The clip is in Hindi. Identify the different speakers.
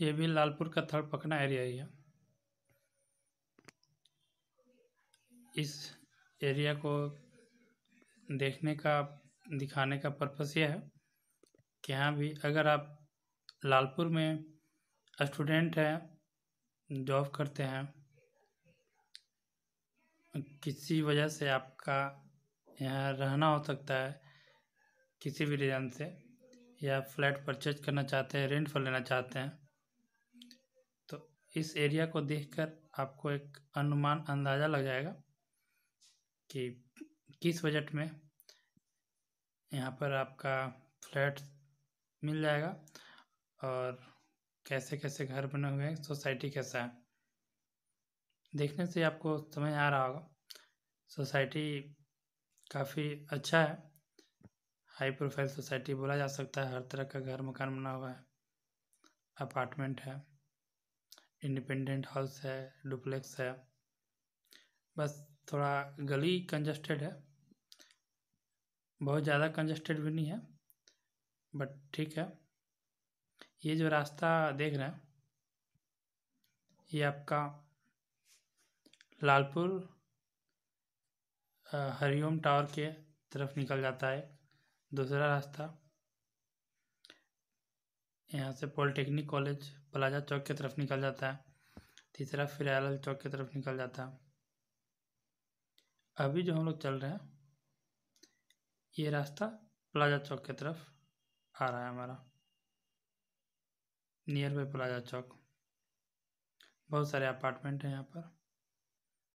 Speaker 1: ये भी लालपुर का थर्ड पकना एरिया ही है इस एरिया को देखने का दिखाने का पर्पस ये है कि यहाँ भी अगर आप लालपुर में स्टूडेंट हैं जॉब करते हैं किसी वजह से आपका यहाँ रहना हो सकता है किसी भी रीज़न से या फ्लैट परचेज करना चाहते हैं रेंट पर लेना चाहते हैं इस एरिया को देखकर आपको एक अनुमान अंदाज़ा लग जाएगा कि किस बजट में यहाँ पर आपका फ्लैट मिल जाएगा और कैसे कैसे घर बने हुए हैं सोसाइटी कैसा है देखने से आपको समझ आ रहा होगा सोसाइटी काफ़ी अच्छा है हाई प्रोफाइल सोसाइटी बोला जा सकता है हर तरह का घर मकान बना हुआ है अपार्टमेंट है इंडिपेंडेंट हाउस है डुप्लेक्स है बस थोड़ा गली कंजस्टेड है बहुत ज़्यादा कंजस्टेड भी नहीं है बट ठीक है ये जो रास्ता देख रहे हैं ये आपका लालपुर हरिओम टावर के तरफ निकल जाता है दूसरा रास्ता यहाँ से पॉलिटेक्निक कॉलेज प्लाजा चौक की तरफ निकल जाता है तीसरा फिलहाल चौक की तरफ निकल जाता है अभी जो हम लोग चल रहे हैं ये रास्ता प्लाजा चौक की तरफ आ रहा है हमारा नियर बाई प्लाजा चौक बहुत सारे अपार्टमेंट हैं यहाँ पर